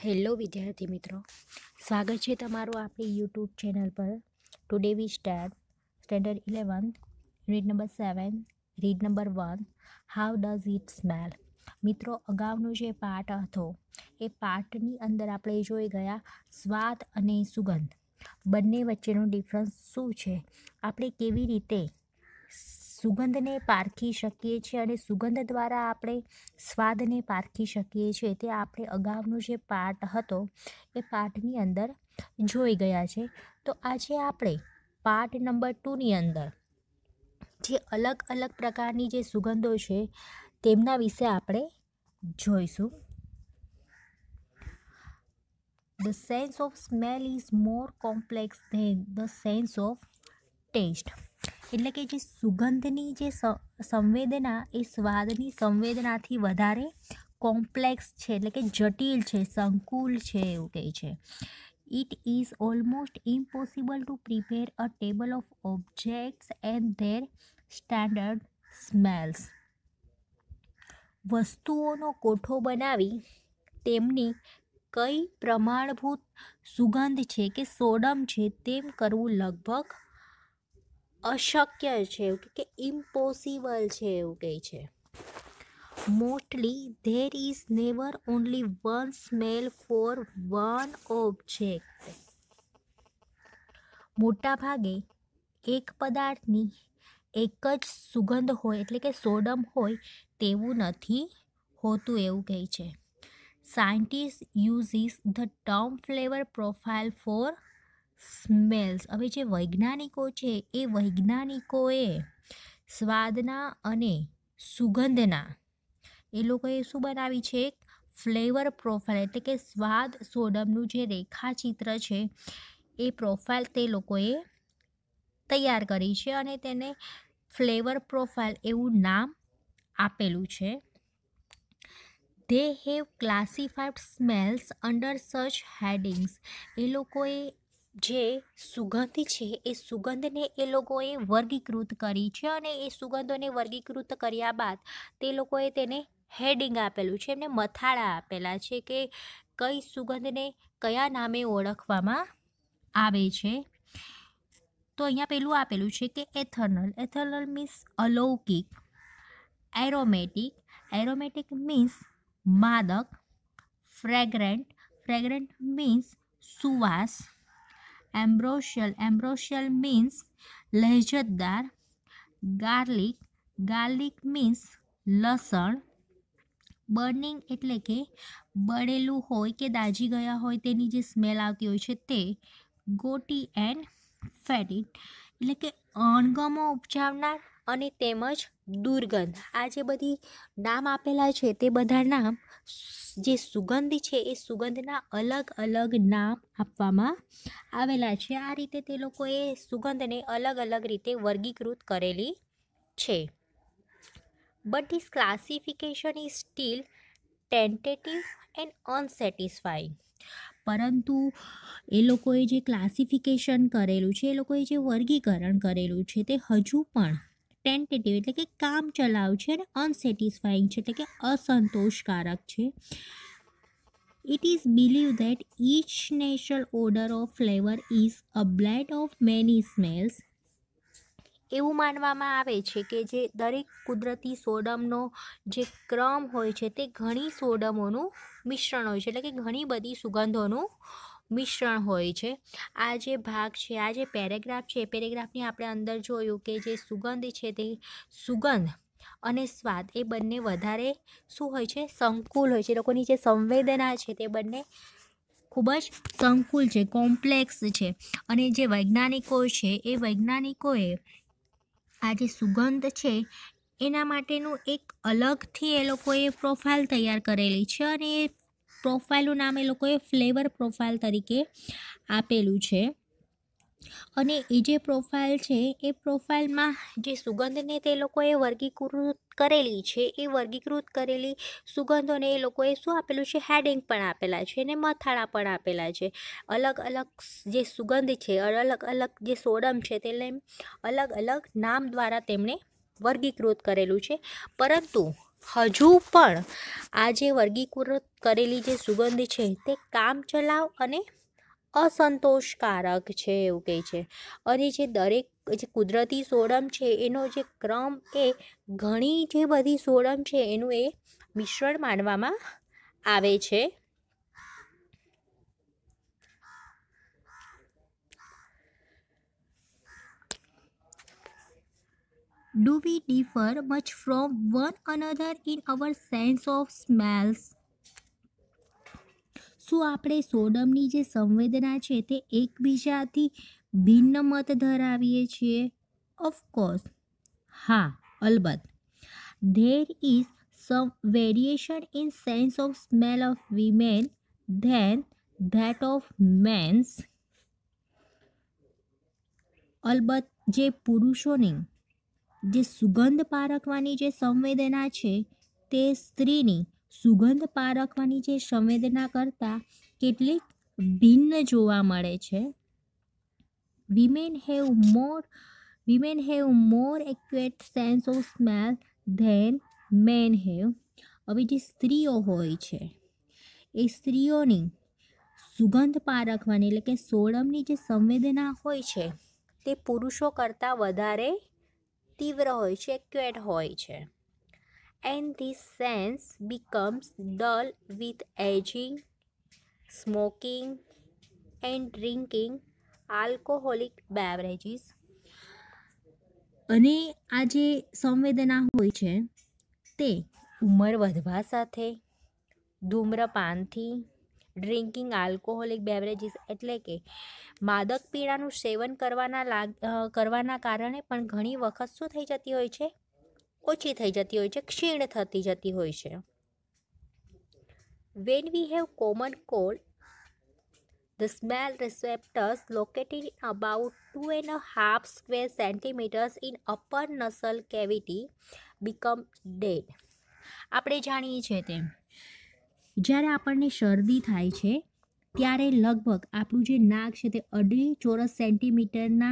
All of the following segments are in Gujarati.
હેલો વિદ્યાર્થી મિત્રો સ્વાગત છે તમારું આપણી યુટ્યુબ ચેનલ પર today we start standard eleven read number seven read number one how does it smell મિત્રો અગાઉનો જે પાર્ટ હતો એ પાર્ટની અંદર આપણે જોઈ ગયા સ્વાદ અને સુગંધ બંને વચ્ચેનો ડિફરન્સ શું છે આપણે કેવી રીતે સુગંધને પારખી શકીએ છીએ અને સુગંધ દ્વારા આપણે સ્વાદને પારખી શકીએ છીએ તે આપણે અગાઉનો જે પાર્ટ હતો એ પાર્ટની અંદર જોઈ ગયા છે તો આજે આપણે પાર્ટ નંબર ટુની અંદર જે અલગ અલગ પ્રકારની જે સુગંધો છે તેમના વિશે આપણે જોઈશું the sense of smell is more complex than the sense of taste એટલે કે જે સુગંધની જે સંવેદના એ સ્વાદની સંવેદનાથી વધારે કોમ્પ્લેક્સ છે એટલે કે જટિલ છે સંકુલ છે એવું કહે છે it is almost impossible to prepare a table of objects and their standard smells વસ્તુઓનો કોઠો બનાવી તેમની કઈ પ્રમાણભૂત સુગંધ છે કે સોડમ છે તેમ કરવું લગભગ અશક્ય છે એવું કે ઇમ્પોસિબલ છે એવું કહે છે mostly there is never only one smell for one object મોટાભાગે એક પદાર્થની એક જ સુગંધ હોય એટલે કે સોડમ હોય તેવું નથી હોતું એવું કહે છે scientist uses the term flavour profile for smells હવે જે વૈજ્ઞાનિકો છે એ વૈજ્ઞાનિકોએ સ્વાદના અને સુગંધના એ લોકોએ શું બનાવી છે ફ્લેવર પ્રોફાઇલ એટલે કે સ્વાદ સોડમનું જે રેખાચિત્ર છે એ પ્રોફાઇલ તે લોકોએ તૈયાર કરી છે અને તેને ફ્લેવર પ્રોફાઇલ એવું નામ આપેલું છે they have classified smells under such headings એ લોકોએ જે સુગંધ છે એ સુગંધને એ લોકોએ વર્ગીકૃત કરી છે અને એ સુગંધોને વર્ગીકૃત કર્યા બાદ તે લોકોએ તેને હેડિંગ આપેલું છે એમને મથાળા આપેલા છે કે કઈ સુગંધને કયા નામે ઓળખવામાં આવે છે તો અહીંયા પેલું આપેલું છે કે એથર્નલ એથર્નલ મીન્સ અલૌકિક એરોમેટિક એરોમેટિક મીન્સ માદક ફ્રેગ્રન્ટ ફ્રેગ્રન્ટ મીન્સ સુવાસ ambrosia ambrosia મીન્સ લહેજતદાર ગાર્લિક ગાર્લિક મીન્સ લસણ બર્નિંગ એટલે કે બળેલું હોય કે દાજી ગયા હોય તેની જે સ્મેલ આવતી હોય છે તે ગોટી એન્ડ ફેટિટ એટલે કે અણગમો ઉપજાવનાર અને તેમજ દુર્ગંધ આ જે બધી નામ આપેલા છે તે બધા નામ જે સુગંધ છે એ સુગંધના અલગ અલગ નામ આપવામાં આવેલા છે આ રીતે તે લોકોએ સુગંધને અલગ અલગ રીતે વર્ગીકૃત કરેલી છે but this classification is still tentative and unsatisfying પરંતુ એ લોકોએ જે ક્લાસિફિકેશન કરેલું છે એ લોકોએ જે વર્ગીકરણ કરેલું છે તે હજુ પણ ટેન્ટેટિવ એટલે કે કામ ચલાવ છે અને અનસેટિસ્ફાઈંગ છે એટલે કે અસંતોષકારક છે it is believe that each natural order of flavour is a blend of many smells એવું માનવામાં આવે છે કે જે દરેક કુદરતી સોડમનો જે ક્રમ હોય છે તે ઘણી સોડમોનું મિશ્રણ હોય છે એટલે કે ઘણી બધી સુગંધોનું મિશ્રણ હોય છે આ જે ભાગ છે આ જે પેરેગ્રાફ છે એ પેરેગ્રાફની આપણે અંદર જોયું કે જે સુગંધ છે તે સુગંધ અને સ્વાદ એ બંને વધારે શું હોય છે સંકુલ હોય છે લોકોની જે સંવેદના છે તે બંને ખૂબ જ સંકુલ છે કોમ્પ્લેક્સ છે અને જે વૈજ્ઞાનિકો છે એ વૈજ્ઞાનિકોએ આ જે સુગંધ છે એના માટેનું એક અલગથી એ લોકોએ પ્રોફાઇલ તૈયાર કરેલી છે અને એ પ્રોફાઇલનું નામ એ લોકોએ ફ્લેવર પ્રોફાઇલ તરીકે આપેલું છે અને એ જે પ્રોફાઇલ છે એ પ્રોફાઇલમાં જે સુગંધને તે લોકોએ વર્ગીકૃત કરેલી છે એ વર્ગીકૃત કરેલી સુગંધોને એ લોકોએ શું આપેલું છે હેડિંગ પણ આપેલા છે અને મથાળા પણ આપેલા છે અલગ અલગ જે સુગંધ છે અલગ અલગ જે સોડમ છે તેને અલગ અલગ નામ દ્વારા તેમણે વર્ગીકૃત કરેલું છે પરંતુ હજુ પણ આ જે વર્ગીકૃત કરેલી જે સુગંધ છે તે કામ ચલાવ અને અસંતોષકારક છે એવું કહે છે અને જે દરેક જે કુદરતી સોડમ છે એનો જે ક્રમ એ ઘણી જે બધી સોડમ છે એનું એ મિશ્રણ માનવામાં આવે છે do we differ much from one another in our sense of smells શું આપણે સોડમની જે સંવેદના છે તે એકબીજાથી ભિન્ન મત ધરાવીએ છીએ ઓફકોર્સ હા અલબત્ત there is some variation in sense of smell of women than that of men's અલબત્ત જે પુરુષોની જે સુગંધ પારખવાની જે સંવેદના છે તે સ્ત્રીની સુગંધ પારખવાની જે સંવેદના કરતાં કેટલીક ભિન્ન જોવા મળે છે women have more women have more acute sense of smell than men have હવે જે સ્ત્રીઓ હોય છે એ સ્ત્રીઓની સુગંધ પારખવાની એટલે કે સોડમની જે સંવેદના હોય છે તે પુરુષો કરતાં વધારે તીવ્ર હોય છે ક્વેટ હોય છે and this sense becomes dull with ageing smoking and drinking alcoholic beverages અને આ જે સંવેદના હોય છે તે ઉંમર વધવા સાથે ધૂમ્રપાનથી ડ્રિંકિંગ આલ્કોહોલિક બેવરેજીસ એટલે કે માદક પીણાનું સેવન કરવાના લાગ કરવાના કારણે પણ ઘણી વખત શું થઈ જતી હોય છે ઓછી થઈ જતી હોય છે ક્ષીણ થતી જતી હોય છે when we have common cold the smell receptors located about two and half square centimetres in upper nasal cavity become dead આપણે જાણીએ છીએ તેમ જ્યારે આપણને શરદી થાય છે ત્યારે લગભગ આપણું જે નાક છે તે અઢી ચોરસ સેન્ટીમીટરના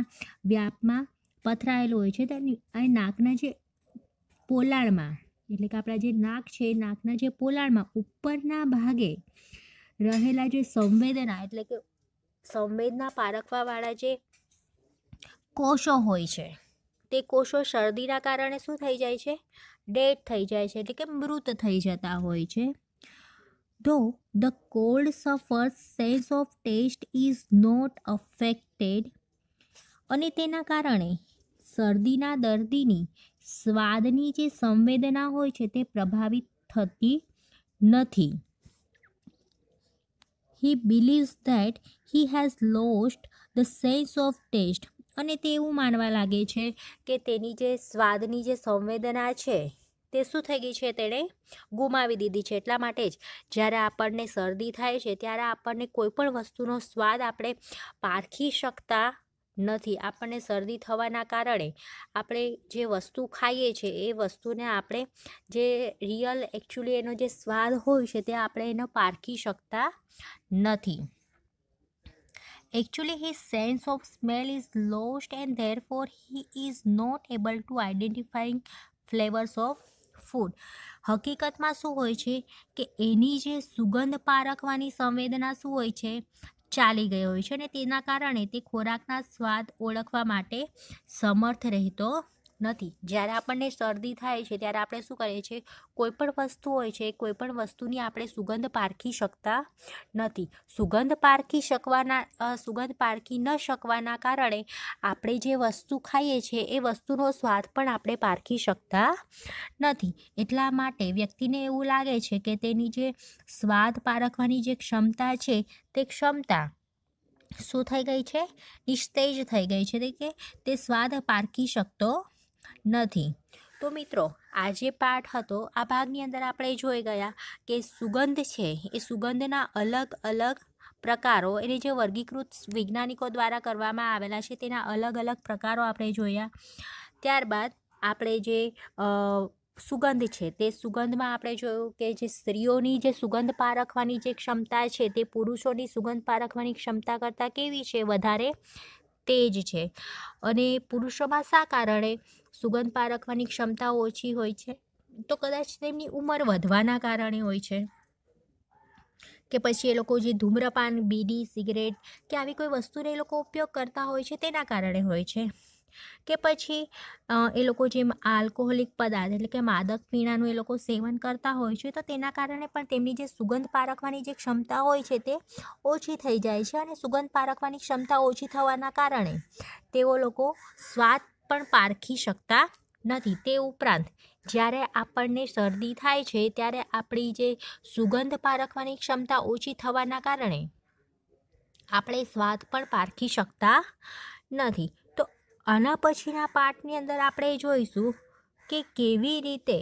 વ્યાપમાં પથરાયેલું હોય છે તેની અને નાકના જે પોલાણમાં એટલે કે આપણા જે નાક છે નાકના જે પોલાણમાં ઉપરના ભાગે રહેલા જે સંવેદના એટલે કે સંવેદના પારખવાવાળા જે કોષો હોય છે તે કોષો શરદીના કારણે શું થઈ જાય છે ડેડ થઈ જાય છે એટલે કે મૃત થઈ જતા હોય છે Though the cold suffers, sense of taste is not affected અને તેના કારણે શરદીના દર્દીની સ્વાદની જે સંવેદના હોય છે તે પ્રભાવિત થતી નથી he believes that he has lost the sense of taste અને તે એવું માનવા લાગે છે કે તેની જે સ્વાદની જે સંવેદના છે તે શું થઈ ગઈ છે તેણે ગુમાવી દીધી છે એટલા માટે જ જ્યારે આપણને શરદી થાય છે ત્યારે આપણને કોઈપણ વસ્તુનો સ્વાદ આપણે પારખી શકતા નથી આપણને શરદી થવાના કારણે આપણે જે વસ્તુ ખાઈએ છીએ એ વસ્તુને આપણે જે રિયલ એકચ્યુઅલી એનો જે સ્વાદ હોય છે તે આપણે એનો પારખી શકતા નથી he sense of smell smell lost and therefore he is not able to identifying flavours of food હકીકતમાં શું હોય છે કે એની જે સુગંધ પારખવાની સંવેદના શું હોય છે ચાલી ગઈ હોય છે અને તેના કારણે તે ખોરાકના સ્વાદ ઓળખવા માટે સમર્થ રહેતો નથી જ્યારે આપણને શરદી થાય છે ત્યારે આપણે શું કરીએ છીએ કોઈપણ વસ્તુ હોય છે કોઈપણ વસ્તુની આપણે સુગંધ પારખી શકતા નથી સુગંધ પારખી શકવાના સુગંધ પારખી ન શકવાના કારણે આપણે જે વસ્તુ ખાઈએ છીએ એ વસ્તુનો સ્વાદ પણ આપણે પારખી શકતા નથી એટલા માટે વ્યક્તિને એવું લાગે છે કે તેની જે સ્વાદ પારખવાની જે ક્ષમતા છે તે ક્ષમતા શું થઈ ગઈ છે નિસ્તેજ થઈ ગઈ છે તે કે તે સ્વાદ પારખી શકતો નથી તો મિત્રો આ જે પાઠ હતો આ ભાગની અંદર આપણે જોઈ ગયા કે સુગંધ છે એ સુગંધના અલગ અલગ પ્રકારો એને જે વર્ગીકૃત વૈજ્ઞાનિકો દ્વારા કરવામાં આવેલા છે તેના અલગ અલગ પ્રકારો આપણે જોયા ત્યારબાદ આપણે જે સુગંધ છે તે સુગંધમાં આપણે જોયું કે જે સ્ત્રીઓની જે સુગંધ પારખવાની જે ક્ષમતા છે તે પુરુષોની સુગંધ પારખવાની ક્ષમતા કરતાં કેવી છે વધારે તેજ છે અને પુરુષોમાં શા કારણે સુગંધ પારખવાની ક્ષમતા ઓછી હોય છે તો કદાચ તેમની ઉંમર વધવાના કારણે હોય છે કે પછી એ લોકો જે ધૂમ્રપાન બીડી સિગરેટ કે આવી કોઈ વસ્તુને એ લોકો ઉપયોગ કરતા હોય છે તેના કારણે હોય છે કે પછી એ લોકો જેમ આલ્કોહોલિક પદાર્થ એટલે કે માદક પીણાનું એ લોકો સેવન કરતા હોય છે તો તેના કારણે પણ તેમની જે સુગંધ પારખવાની જે ક્ષમતા હોય છે તે ઓછી થઈ જાય છે અને સુગંધ પારખવાની ક્ષમતા ઓછી થવાના કારણે તેઓ લોકો સ્વાદ પણ પારખી શકતા નથી તે ઉપરાંત જ્યારે આપણને શરદી થાય છે ત્યારે આપણી જે સુગંધ પારખવાની ક્ષમતા ઓછી થવાના કારણે આપણે સ્વાદ પણ પારખી શકતા નથી આના પછીના પાઠની અંદર આપણે જોઈશું કે કેવી રીતે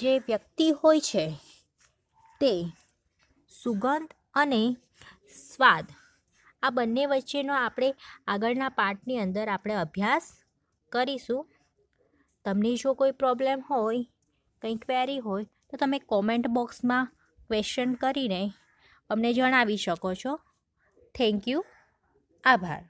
જે વ્યક્તિ હોય છે તે સુગંધ અને સ્વાદ આ બંને વચ્ચેનો આપણે આગળના પાઠની અંદર આપણે અભ્યાસ કરીશું તમને જો કોઈ પ્રોબ્લેમ હોય કંઈ ક્વેરી હોય તો તમે કોમેન્ટ બોક્સમાં ક્વેશ્ચન કરીને અમને જણાવી શકો છો થેન્ક યુ આભાર